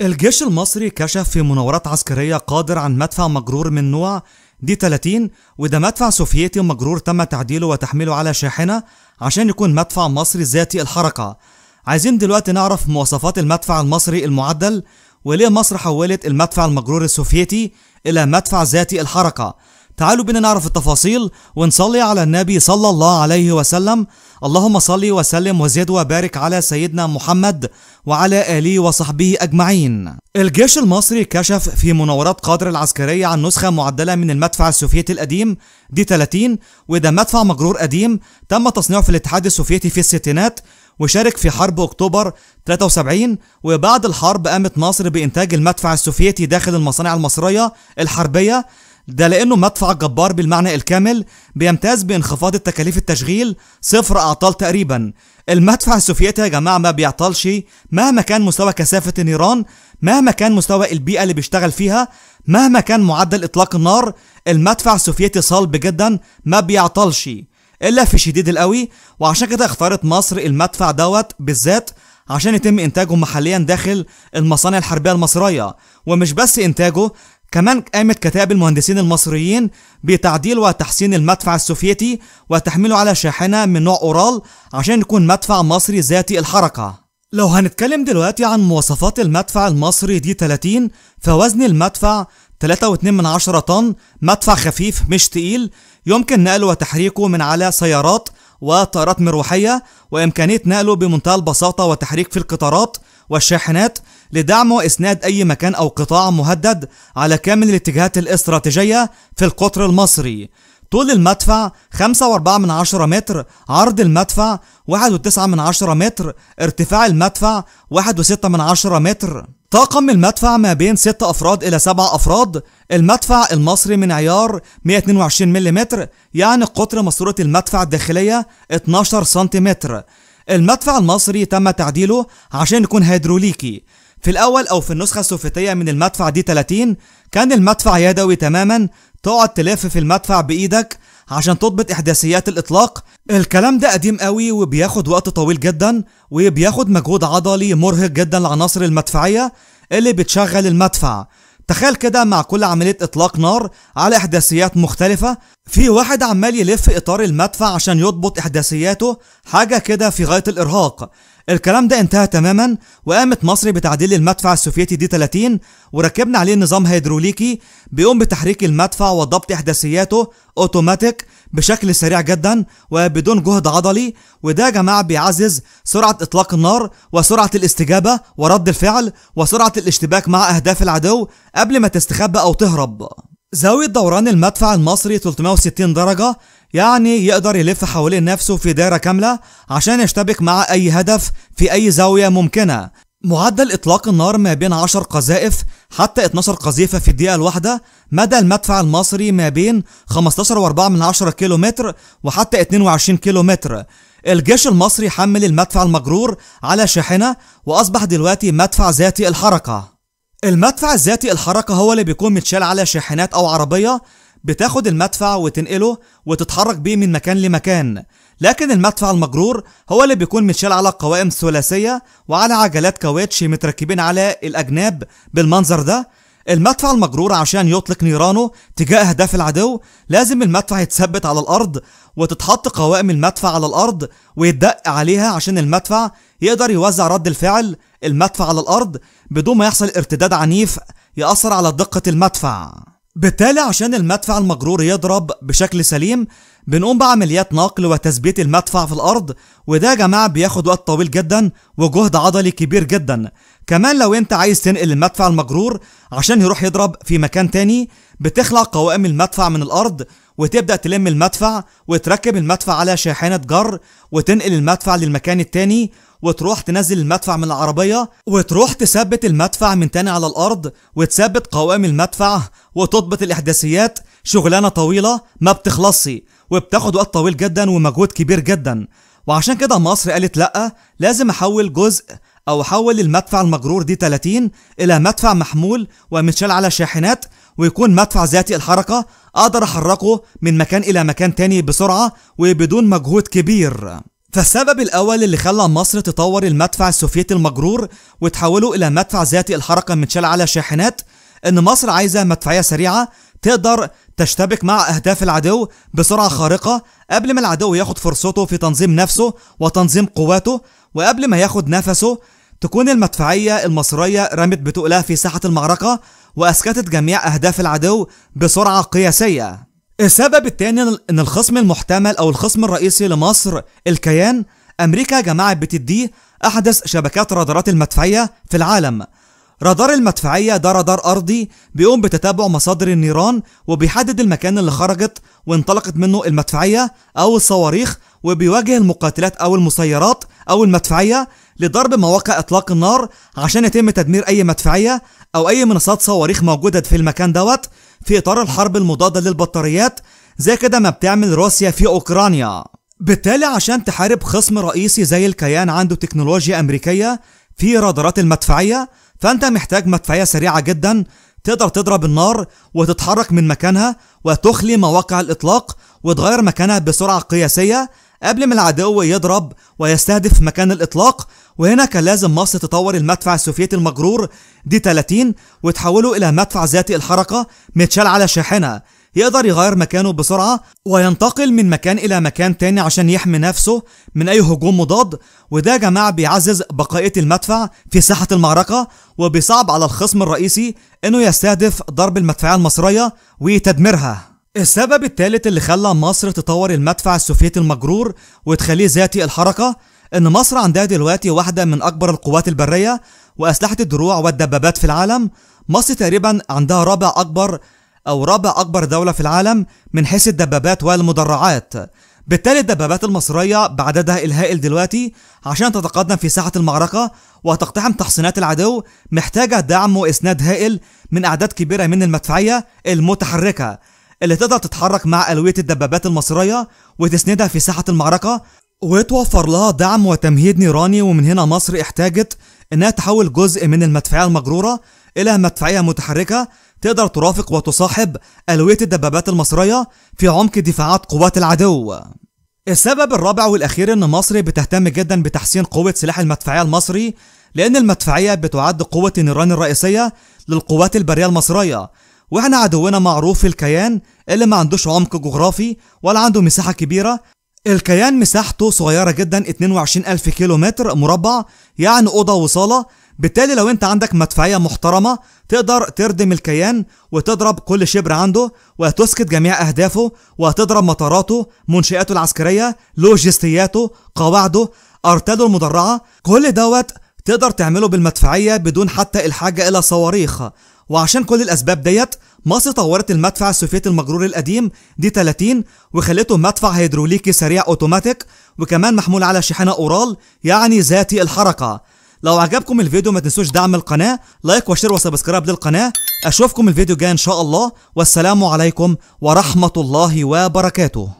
الجيش المصري كشف في مناورات عسكرية قادر عن مدفع مجرور من نوع دي 30 وده مدفع سوفيتي مجرور تم تعديله وتحميله على شاحنة عشان يكون مدفع مصري ذاتي الحركة عايزين دلوقتي نعرف مواصفات المدفع المصري المعدل وليه مصر حولت المدفع المجرور السوفيتي إلى مدفع ذاتي الحركة تعالوا بينا نعرف التفاصيل ونصلي على النبي صلى الله عليه وسلم اللهم صل وسلم وزد وبارك على سيدنا محمد وعلى آله وصحبه أجمعين الجيش المصري كشف في مناورات قادر العسكرية عن نسخة معدلة من المدفع السوفيتي القديم دي 30 وده مدفع مجرور قديم تم تصنيعه في الاتحاد السوفيتي في الستينات وشارك في حرب أكتوبر 73 وبعد الحرب قامت مصر بإنتاج المدفع السوفيتي داخل المصانع المصرية الحربية ده لأنه مدفع جبار بالمعنى الكامل بيمتاز بانخفاض التكاليف التشغيل صفر أعطال تقريبا المدفع السوفيتي يا جماعة ما بيعطلش مهما كان مستوى كثافة النيران مهما كان مستوى البيئة اللي بيشتغل فيها مهما كان معدل إطلاق النار المدفع السوفيتي صلب جدا ما بيعطلش إلا في شديد القوي وعشان كده اختارت مصر المدفع دوت بالذات عشان يتم إنتاجه محليا داخل المصانع الحربية المصرية ومش بس إنتاجه كمان قامت كتائب المهندسين المصريين بتعديل وتحسين المدفع السوفيتي وتحميله على شاحنة من نوع أورال عشان يكون مدفع مصري ذاتي الحركة لو هنتكلم دلوقتي عن مواصفات المدفع المصري دي 30 فوزن المدفع 3.2 طن مدفع خفيف مش تقيل يمكن نقله وتحريكه من على سيارات وطائرات مروحية وإمكانية نقله بمنتهى البساطة وتحريك في القطارات والشاحنات لدعمه إسناد أي مكان أو قطاع مهدد على كامل الاتجاهات الاستراتيجية في القطر المصري طول المدفع 5.4 من عشرة متر عرض المدفع 1.9 من عشرة متر ارتفاع المدفع 1.6 من عشرة متر طاقم المدفع ما بين 6 أفراد إلى 7 أفراد المدفع المصري من عيار 122 ملم يعني قطر ماسورة المدفع الداخلية 12 سنتيمتر المدفع المصري تم تعديله عشان يكون هيدروليكي في الأول أو في النسخة السوفيتية من المدفع دي 30 كان المدفع يدوي تماما تقعد تلف في المدفع بإيدك عشان تضبط إحداثيات الإطلاق الكلام ده قديم قوي وبياخد وقت طويل جدا وبياخد مجهود عضلي مرهق جدا للعناصر المدفعية اللي بتشغل المدفع تخيل كده مع كل عملية إطلاق نار على إحداثيات مختلفة في واحد عمال يلف إطار المدفع عشان يضبط إحداثياته حاجة كده في غاية الإرهاق الكلام ده انتهى تماما وقامت مصر بتعديل المدفع السوفيتي دي 30 وركبنا عليه نظام هيدروليكي بيقوم بتحريك المدفع وضبط احداثياته اوتوماتيك بشكل سريع جدا وبدون جهد عضلي وده يا جماعه بيعزز سرعه اطلاق النار وسرعه الاستجابه ورد الفعل وسرعه الاشتباك مع اهداف العدو قبل ما تستخبى او تهرب زاوية دوران المدفع المصري 360 درجة يعني يقدر يلف حوالين نفسه في دايرة كاملة عشان يشتبك مع أي هدف في أي زاوية ممكنة معدل إطلاق النار ما بين 10 قذائف حتى 12 قذيفة في الدقيقة الواحدة مدى المدفع المصري ما بين 15.4 من كيلومتر وحتى 22 كيلومتر الجيش المصري حمل المدفع المجرور على شاحنة وأصبح دلوقتي مدفع ذاتي الحركة المدفع الذاتي الحركة هو اللي بيكون متشال على شاحنات أو عربية بتاخد المدفع وتنقله وتتحرك بيه من مكان لمكان لكن المدفع المجرور هو اللي بيكون متشال على قوائم ثلاثية وعلى عجلات كاوتش متركبين على الأجناب بالمنظر ده المدفع المجرور عشان يطلق نيرانه تجاه أهداف العدو لازم المدفع يتثبت على الأرض وتتحط قوائم المدفع على الأرض ويتدق عليها عشان المدفع يقدر يوزع رد الفعل المدفع على الأرض بدون ما يحصل ارتداد عنيف يأثر على دقة المدفع بالتالي عشان المدفع المجرور يضرب بشكل سليم بنقوم بعمليات نقل وتثبيت المدفع في الأرض وده يا جماعة بياخد وقت طويل جدا وجهد عضلي كبير جدا كمان لو انت عايز تنقل المدفع المجرور عشان يروح يضرب في مكان تاني بتخلع قوائم المدفع من الأرض وتبدأ تلم المدفع وتركب المدفع على شاحنة جر وتنقل المدفع للمكان التاني وتروح تنزل المدفع من العربية وتروح تثبت المدفع من تاني على الأرض وتثبت قوائم المدفع وتضبط الإحداثيات شغلانة طويلة ما بتخلصي وبتاخد وقت طويل جدا ومجهود كبير جدا وعشان كده مصر قالت لأ لازم أحول جزء أو أحول المدفع المجرور دي 30 إلى مدفع محمول ومتشال على شاحنات ويكون مدفع ذاتي الحركة أقدر أحركه من مكان إلى مكان تاني بسرعة وبدون مجهود كبير فالسبب الأول اللي خلى مصر تطور المدفع السوفيتي المجرور وتحوله إلى مدفع ذاتي الحركة المتشال على شاحنات إن مصر عايزة مدفعية سريعة تقدر تشتبك مع أهداف العدو بسرعة خارقة قبل ما العدو ياخد فرصته في تنظيم نفسه وتنظيم قواته وقبل ما ياخد نفسه تكون المدفعية المصرية رمت بتقلها في ساحة المعركة وأسكتت جميع أهداف العدو بسرعة قياسية السبب الثاني ان الخصم المحتمل او الخصم الرئيسي لمصر الكيان امريكا جماعه بتديه احدث شبكات رادارات المدفعيه في العالم رادار المدفعية ده رادار أرضي بيقوم بتتابع مصادر النيران وبيحدد المكان اللي خرجت وانطلقت منه المدفعية أو الصواريخ وبيواجه المقاتلات أو المسيرات أو المدفعية لضرب مواقع إطلاق النار عشان يتم تدمير أي مدفعية أو أي منصات صواريخ موجودة في المكان دوت في إطار الحرب المضادة للبطاريات زي كده ما بتعمل روسيا في أوكرانيا بالتالي عشان تحارب خصم رئيسي زي الكيان عنده تكنولوجيا أمريكية في رادارات المدفعية فأنت محتاج مدفعية سريعة جدا تقدر تضرب النار وتتحرك من مكانها وتخلي مواقع الإطلاق وتغير مكانها بسرعة قياسية قبل ما العدو يضرب ويستهدف مكان الإطلاق وهنا كان لازم مصر تطور المدفع السوفيتي المجرور دي 30 وتحوله إلى مدفع ذاتي الحركة متشال على شاحنة يقدر يغير مكانه بسرعة وينتقل من مكان إلى مكان تاني عشان يحمي نفسه من أي هجوم مضاد وده يا جماعة بيعزز بقائية المدفع في ساحة المعركة وبيصعب على الخصم الرئيسي إنه يستهدف ضرب المدفعية المصرية وتدميرها السبب الثالث اللي خلى مصر تطور المدفع السوفيتي المجرور وتخليه ذاتي الحركة إن مصر عندها دلوقتي واحدة من أكبر القوات البرية وأسلحة الدروع والدبابات في العالم مصر تقريبا عندها رابع أكبر أو رابع أكبر دولة في العالم من حيث الدبابات والمدرعات بالتالي الدبابات المصرية بعددها الهائل دلوقتي عشان تتقدم في ساحة المعركة وتقتحم تحصينات العدو محتاجة دعم وإسناد هائل من أعداد كبيرة من المدفعية المتحركة اللي تقدر تتحرك مع ألوية الدبابات المصرية وتسندها في ساحة المعركة وتوفر لها دعم وتمهيد نيراني ومن هنا مصر احتاجت إنها تحول جزء من المدفعية المجرورة إلى مدفعية متحركة تقدر ترافق وتصاحب ألوية الدبابات المصرية في عمق دفاعات قوات العدو السبب الرابع والأخير إن مصر بتهتم جدا بتحسين قوة سلاح المدفعية المصري لأن المدفعية بتعد قوة النيران الرئيسية للقوات البرية المصرية واحنا عدونا معروف الكيان اللي ما عندوش عمق جغرافي ولا عنده مساحة كبيرة الكيان مساحته صغيرة جدا 22 ألف كيلو متر مربع يعني أوضة وصالة بالتالي لو انت عندك مدفعية محترمة تقدر تردم الكيان وتضرب كل شبر عنده وتسكت جميع أهدافه وتضرب مطاراته منشآته العسكرية لوجستياته قواعده أرتاده المدرعة كل دوت تقدر تعمله بالمدفعية بدون حتى الحاجة إلى صواريخ وعشان كل الأسباب ديت مصر طورت المدفع السوفيتي المجرور القديم دي 30 وخلته مدفع هيدروليكي سريع أوتوماتيك وكمان محمول على شاحنة أورال يعني ذاتي الحركة لو عجبكم الفيديو ما تنسوش دعم القناة لايك وشير وسبسكرايب للقناة أشوفكم الفيديو الجاي إن شاء الله والسلام عليكم ورحمة الله وبركاته